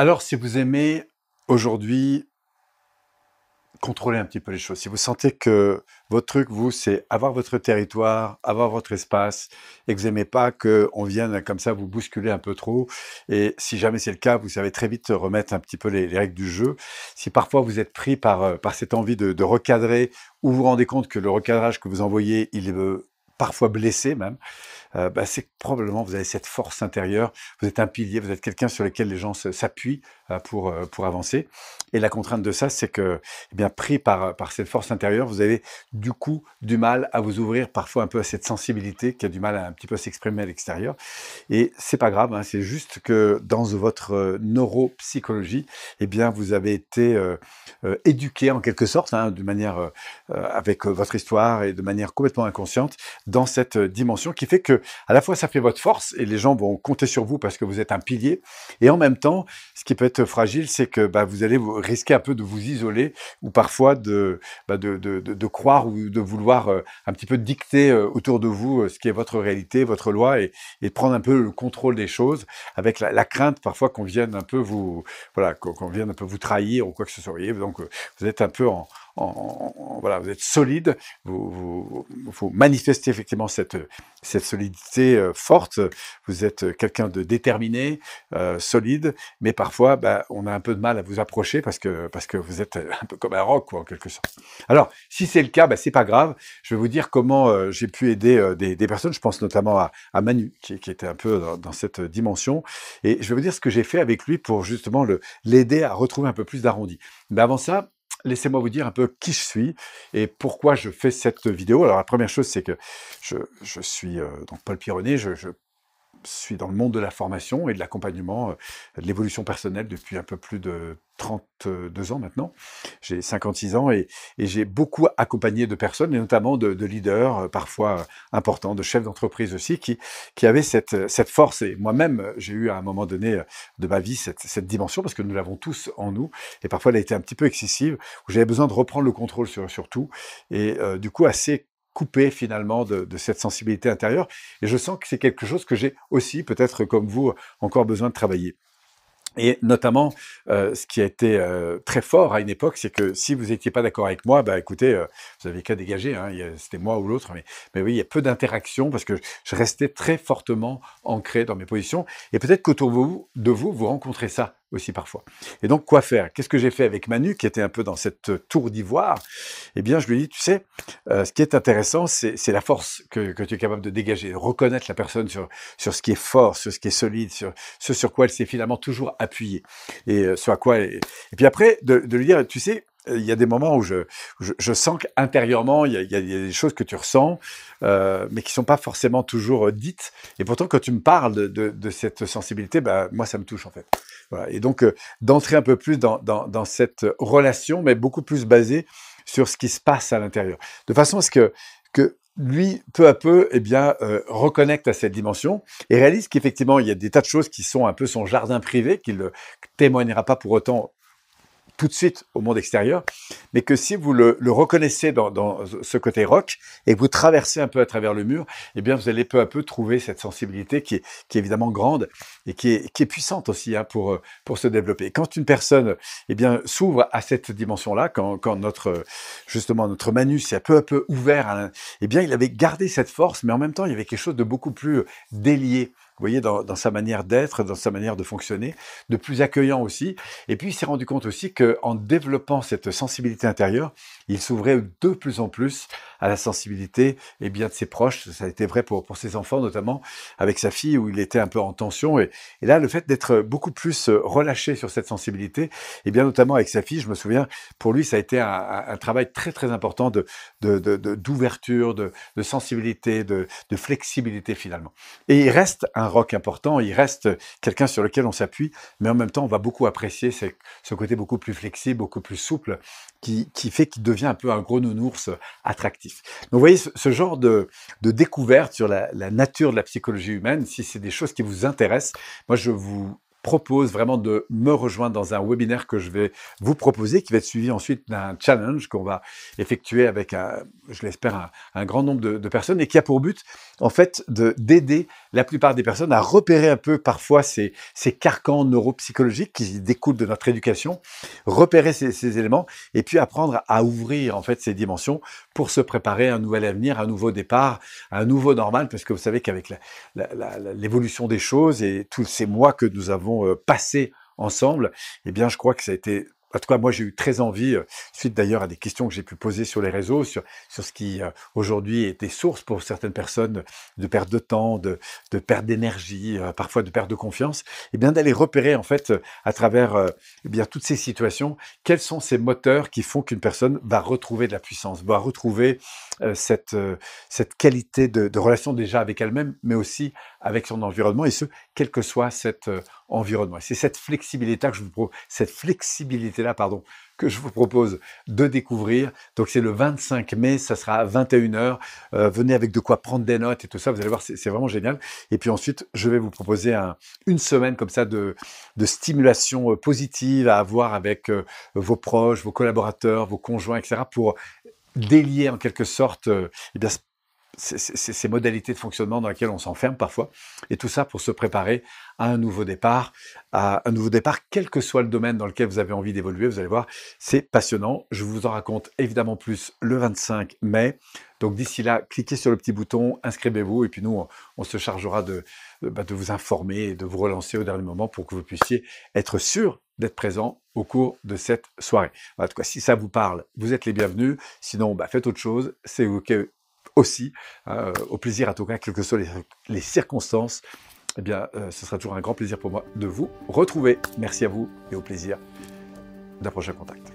Alors, si vous aimez aujourd'hui contrôler un petit peu les choses, si vous sentez que votre truc, vous, c'est avoir votre territoire, avoir votre espace, et que vous n'aimez pas qu'on vienne comme ça vous bousculer un peu trop, et si jamais c'est le cas, vous savez très vite remettre un petit peu les, règles du jeu. Si parfois vous êtes pris euh, par, cette envie de, de recadrer, ou vous vous rendez compte que le recadrage que vous envoyez, il est euh, parfois blessé même, euh, bah, c'est que probablement vous avez cette force intérieure, vous êtes un pilier, vous êtes quelqu'un sur lequel les gens s'appuient euh, pour, euh, pour avancer. Et la contrainte de ça, c'est que, eh bien, pris par, par cette force intérieure, vous avez du coup du mal à vous ouvrir parfois un peu à cette sensibilité qui a du mal à un petit peu s'exprimer à l'extérieur. Et c'est pas grave, hein, c'est juste que dans votre neuropsychologie, eh bien, vous avez été éduqué en quelque sorte, hein, de manière avec votre histoire et de manière complètement inconsciente dans cette dimension qui fait que à la fois ça fait votre force et les gens vont compter sur vous parce que vous êtes un pilier. Et en même temps, ce qui peut être fragile, c'est que bah, vous allez risquer un peu de vous isoler ou parfois de, bah, croire ou de vouloir euh, un petit peu dicter euh, autour de vous euh, ce qui est votre réalité, votre loi et, et prendre un peu le contrôle des choses avec la, crainte parfois qu'on vienne un peu vous, voilà, qu'on vienne un peu vous trahir ou quoi que ce soit. Donc vous êtes un peu en, voilà, vous êtes solide, vous, manifestez effectivement cette, solidité euh, forte, vous êtes quelqu'un de déterminé, euh, solide, mais parfois, bah, on a un peu de mal à vous approcher parce que, parce que vous êtes euh, un peu comme un roc, en quelque sorte. Alors, si c'est le cas, ce bah, c'est pas grave. Je vais vous dire comment j'ai pu aider des, personnes. Je pense notamment à, Manu, qui, était un peu dans, dans, cette dimension. Et je vais vous dire ce que j'ai fait avec lui pour justement l'aider à retrouver un peu plus d'arrondi. Mais avant ça, laissez-moi vous dire un peu qui je suis et pourquoi je fais cette vidéo. Alors la première chose, c'est que je, suis euh, donc Paul Pironnet, je, suis dans le monde de la formation et de l'accompagnement, euh, de l'évolution personnelle depuis un peu plus de 32 ans maintenant, j'ai 56 ans et, j'ai beaucoup accompagné de personnes, et notamment de, leaders euh, parfois euh, importants, de chefs d'entreprise aussi, qui, qui avaient cette, euh, cette force. Et moi-même, j'ai eu à un moment donné de ma vie cette, cette dimension, parce que nous l'avons tous en nous, et parfois elle a été un petit peu excessive, où j'avais besoin de reprendre le contrôle sur, sur tout, et du coup assez coupé finalement de, cette sensibilité intérieure. Et je sens que c'est quelque chose que j'ai aussi, peut-être comme vous, encore besoin de travailler. Et notamment, euh, ce qui a été euh, très fort à une époque, c'est que si vous n'étiez pas d'accord avec moi, bah écoutez, euh, vous n'avez qu'à dégager. Hein, C'était moi ou l'autre, mais, mais oui, il y a peu d'interactions parce que je restais très fortement ancré dans mes positions. Et peut-être qu'autour de vous, vous rencontrez ça aussi parfois. Et donc, quoi faire Qu'est-ce que j'ai fait avec Manu, qui était un peu dans cette tour d'ivoire Eh bien, je lui ai dit, tu sais, euh, ce qui est intéressant, c'est la force que, tu es capable de dégager, de reconnaître la personne sur, ce qui est fort, sur ce qui est solide, sur ce sur quoi elle s'est finalement toujours appuyée. Et euh, quoi... Et puis après, de, lui dire, tu sais, euh, il y a des moments où je, sens qu'intérieurement, il, il, y, a, des choses que tu ressens, mais qui ne sont pas forcément toujours dites. Et pourtant, quand tu me parles de, cette sensibilité, bah, moi, ça me touche en fait. Et donc, euh, d'entrer un peu plus dans, cette relation, mais beaucoup plus basée sur ce qui se passe à l'intérieur. De façon à ce que, que lui, peu à peu, eh bien, euh, reconnecte à cette dimension et réalise qu'effectivement, il y a des tas de choses qui sont un peu son jardin privé, qu'il ne témoignera pas pour autant tout de suite au monde extérieur, mais que si vous le, reconnaissez dans, ce côté rock et vous traversez un peu à travers le mur, eh bien, vous allez peu à peu trouver cette sensibilité qui est, évidemment grande et qui est, puissante aussi hein, pour, se développer. Quand une personne eh s'ouvre à cette dimension-là, quand, notre, justement notre manus s'est peu à peu ouvert, eh bien, il avait gardé cette force, mais en même temps, il y avait quelque chose de beaucoup plus délié vous voyez, dans, sa manière d'être, dans sa manière de fonctionner, de plus accueillant aussi. Et puis, il s'est rendu compte aussi qu'en développant cette sensibilité intérieure, il s'ouvrait de plus en plus à la sensibilité et eh bien de ses proches. Ça a été vrai pour, ses enfants, notamment avec sa fille, où il était un peu en tension. Et, là, le fait d'être beaucoup plus euh, relâché sur cette sensibilité, et eh bien notamment avec sa fille, je me souviens, pour lui, ça a été un, travail très, très important d'ouverture, de, sensibilité, de, flexibilité finalement. Et il reste un rock important, il reste quelqu'un sur lequel on s'appuie, mais en même temps, on va beaucoup apprécier ce côté beaucoup plus flexible, beaucoup plus souple qui, fait qu'il devient un peu un gros nounours attractif. Donc vous voyez, ce, genre de, de, découverte sur la, nature de la psychologie humaine, si c'est des choses qui vous intéressent, moi je vous propose vraiment de me rejoindre dans un webinaire que je vais vous proposer, qui va être suivi ensuite d'un challenge qu'on va effectuer avec, un, je l'espère, un, grand nombre de, de personnes et qui a pour but, en fait, d'aider la plupart des personnes à repérer un peu parfois ces, carcans neuropsychologiques qui découlent de notre éducation, repérer ces, éléments et puis apprendre à ouvrir en fait ces dimensions pour se préparer à un nouvel avenir, à un nouveau départ, à un nouveau normal, parce que vous savez qu'avec l'évolution des choses et tous ces mois que nous avons euh, passés ensemble, eh bien, je crois que ça a été en tout cas, moi, j'ai eu très envie, euh, suite d'ailleurs à des questions que j'ai pu poser sur les réseaux, sur, sur ce qui euh, aujourd'hui était source pour certaines personnes de perte de temps, de, perte d'énergie, euh, parfois de perte de confiance, et eh bien d'aller repérer en fait à travers eh bien toutes ces situations, quels sont ces moteurs qui font qu'une personne va retrouver de la puissance, va retrouver cette, cette qualité de, relation déjà avec elle-même, mais aussi avec son environnement, et ce, quel que soit cet environnement. C'est cette flexibilité que je vous propose, cette flexibilité là, pardon, que je vous propose de découvrir. Donc c'est le 25 mai, ça sera à 21h. Euh, venez avec de quoi prendre des notes et tout ça, vous allez voir, c'est vraiment génial. Et puis ensuite, je vais vous proposer une semaine comme ça de, stimulation euh, positive à avoir avec euh, vos proches, vos collaborateurs, vos conjoints, etc. pour délier en quelque sorte et eh ces modalités de fonctionnement dans lesquelles on s'enferme parfois, et tout ça pour se préparer à un nouveau départ, à un nouveau départ, quel que soit le domaine dans lequel vous avez envie d'évoluer, vous allez voir, c'est passionnant. Je vous en raconte évidemment plus le 25 mai. Donc d'ici là, cliquez sur le petit bouton, inscrivez-vous, et puis nous, on, se chargera bah, de, vous informer et de vous relancer au dernier moment pour que vous puissiez être sûr d'être présent au cours de cette soirée. En tout cas, si ça vous parle, vous êtes les bienvenus. Sinon, bah, faites autre chose, c'est OK aussi euh, au plaisir à tout cas, quelles que soient les, circonstances. Eh bien, euh, ce sera toujours un grand plaisir pour moi de vous retrouver. Merci à vous et au plaisir d'un prochain contact.